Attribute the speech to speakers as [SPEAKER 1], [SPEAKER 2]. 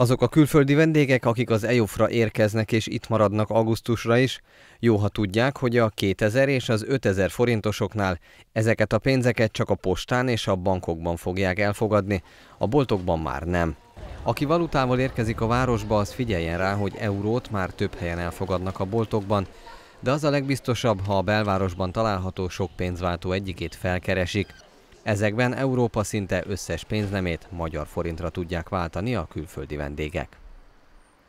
[SPEAKER 1] Azok a külföldi vendégek, akik az EUFRA érkeznek és itt maradnak augusztusra is, jó, ha tudják, hogy a 2000 és az 5000 forintosoknál ezeket a pénzeket csak a postán és a bankokban fogják elfogadni, a boltokban már nem. Aki valutával érkezik a városba, az figyeljen rá, hogy eurót már több helyen elfogadnak a boltokban, de az a legbiztosabb, ha a belvárosban található sok pénzváltó egyikét felkeresik. Ezekben Európa szinte összes pénznemét magyar forintra tudják váltani a külföldi vendégek.